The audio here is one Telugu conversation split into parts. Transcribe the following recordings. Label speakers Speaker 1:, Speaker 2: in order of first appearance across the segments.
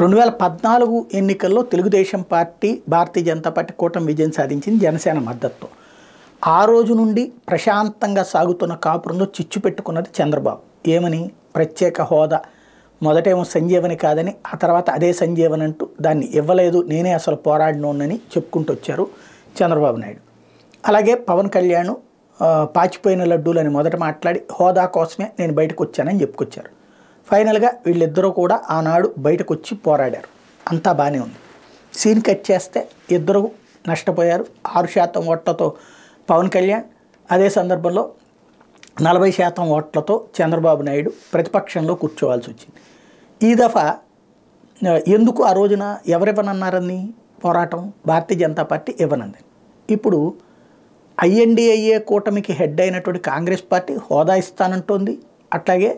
Speaker 1: రెండు వేల పద్నాలుగు ఎన్నికల్లో తెలుగుదేశం పార్టీ భారతీయ జనతా పార్టీ కూటమి విజయం సాధించింది జనసేన మద్దతు ఆ రోజు నుండి ప్రశాంతంగా సాగుతున్న కాపురంలో చిచ్చు పెట్టుకున్నది చంద్రబాబు ఏమని ప్రత్యేక హోదా మొదటేమో సంజీవని కాదని ఆ తర్వాత అదే సంజీవని అంటూ దాన్ని ఇవ్వలేదు నేనే అసలు పోరాడినోనని చెప్పుకుంటూ వచ్చారు చంద్రబాబు నాయుడు అలాగే పవన్ కళ్యాణ్ పాచిపోయిన లడ్డూలని మొదట మాట్లాడి హోదా కోసమే నేను బయటకు వచ్చానని చెప్పుకొచ్చారు ఫైనల్గా వీళ్ళిద్దరూ కూడా ఆనాడు బయటకు వచ్చి పోరాడారు అంతా బాగానే ఉంది సీన్ కట్ చేస్తే ఇద్దరు నష్టపోయారు ఆరు శాతం ఓట్లతో పవన్ కళ్యాణ్ అదే సందర్భంలో నలభై శాతం ఓట్లతో చంద్రబాబు నాయుడు ప్రతిపక్షంలో కూర్చోవాల్సి వచ్చింది ఈ దఫా ఎందుకు ఆ రోజున ఎవరివ్వనన్నారని పోరాటం భారతీయ జనతా పార్టీ ఇవ్వనంది ఇప్పుడు ఐఎన్డిఐఏ కూటమికి హెడ్ అయినటువంటి కాంగ్రెస్ పార్టీ హోదా ఇస్తానంటుంది అట్లాగే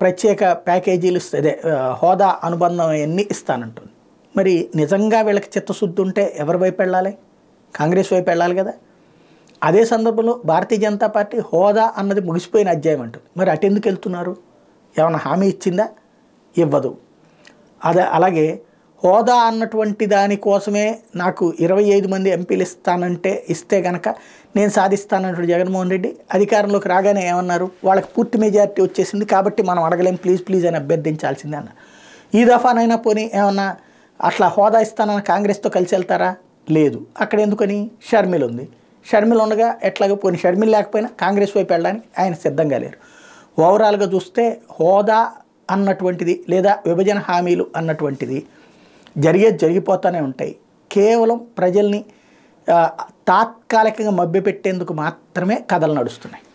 Speaker 1: ప్రత్యేక ప్యాకేజీలు అదే హోదా అనుబంధం అవన్నీ ఇస్తానంటుంది మరి నిజంగా వీళ్ళకి చిత్తశుద్ధి ఉంటే ఎవరి వైపు వెళ్ళాలి కాంగ్రెస్ వైపు వెళ్ళాలి కదా అదే సందర్భంలో భారతీయ జనతా పార్టీ హోదా అన్నది ముగిసిపోయిన అధ్యాయం అంటుంది మరి అటెందుకు వెళ్తున్నారు ఏమైనా హామీ ఇచ్చిందా ఇవ్వదు అదే అలాగే హోదా అన్నటువంటి దానికోసమే నాకు ఇరవై ఐదు మంది ఎంపీలు ఇస్తానంటే ఇస్తే గనక నేను సాధిస్తానంటాడు జగన్మోహన్ రెడ్డి అధికారంలోకి రాగానే ఏమన్నారు వాళ్ళకి పూర్తి మెజారిటీ వచ్చేసింది కాబట్టి మనం అడగలేం ప్లీజ్ ప్లీజ్ అని అభ్యర్థించాల్సిందే అన్న ఈ దఫానైనా పోనీ ఏమన్నా అట్లా హోదా ఇస్తానని కాంగ్రెస్తో కలిసి వెళ్తారా లేదు అక్కడ ఎందుకని షర్మిల్ ఉంది షర్మిల్ ఉండగా ఎట్లాగో పోనీ షర్మిల్ లేకపోయినా కాంగ్రెస్ వైపు వెళ్ళడానికి ఆయన సిద్ధంగా లేరు ఓవరాల్గా చూస్తే హోదా అన్నటువంటిది లేదా విభజన హామీలు అన్నటువంటిది జరిగేది జరిగిపోతూనే ఉంటాయి కేవలం ప్రజల్ని తాత్కాలికంగా మభ్యపెట్టేందుకు మాత్రమే కథలు నడుస్తున్నాయి